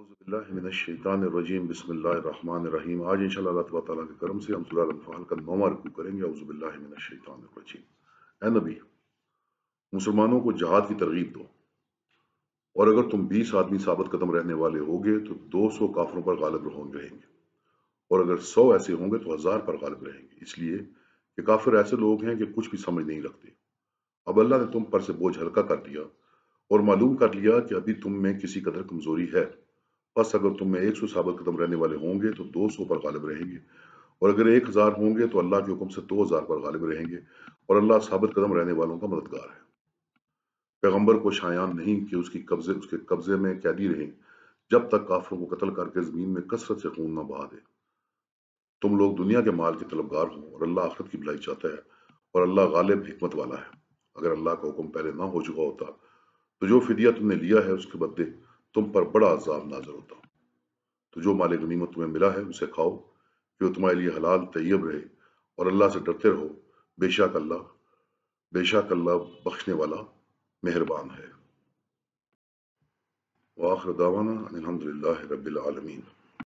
اعوذ باللہ من الشیطان الرجیم بسم اللہ الرحمن الرحیم آج انشاءاللہ اللہ تعالیٰ کے کرم سے ہم سورہ الانفال کا نومہ رکو کریں گے اعوذ باللہ من الشیطان الرجیم اے نبی مسلمانوں کو جہاد کی ترغیب دو اور اگر تم بیس آدمی ثابت قدم رہنے والے ہوگے تو دو سو کافروں پر غالب رہوں رہیں گے اور اگر سو ایسے ہوں گے تو ہزار پر غالب رہیں گے اس لیے کہ کافر ایسے لوگ ہیں کہ کچھ بھی سمجھ نہیں رکھتے اب اللہ نے تم پر سے بوجھ ہلکا کر دیا اور معلوم کر لیا کہ ابھی تم میں کسی قدر کمزوری ہے پس اگر تم میں ایک سو صحابہ قدم رہنے والے ہوں گے تو دو سو پر غالب رہیں گے اور اگر ایک ہزار ہوں گے تو اللہ کی حکم سے دو ہزار پر غالب رہیں گے اور اللہ ثابت قدم رہنے والوں کا مددگار ہے پیغمبر کو شایان نہیں کہ اس کی قبضے اس کے قبضے میں قیدی رہیں جب تک کافروں کو قتل کر کے زمین میں کثرت سے خون نہ بہا دے تم لوگ دنیا کے مال کے طلبگار ہوں اور اللہ آخرت کی بلائی چاہتا ہے اور اللہ غالب حکمت والا ہے اگر اللہ کا حکم پہلے نہ ہو چکا ہوتا تو جو فدیہ تم نے لیا ہے اس کے بدلے تم پر بڑا عذاب نازل ہوتا تو جو مال غنیمت تمہیں ملا ہے اسے کھاؤ کہ وہ تمہارے لیے حلال طیب رہے اور اللہ سے ڈرتے رہو بے شک اللہ بے شک اللہ بخشنے والا مہربان ہے وآخر دعوانا الحمدللہ رب العالمین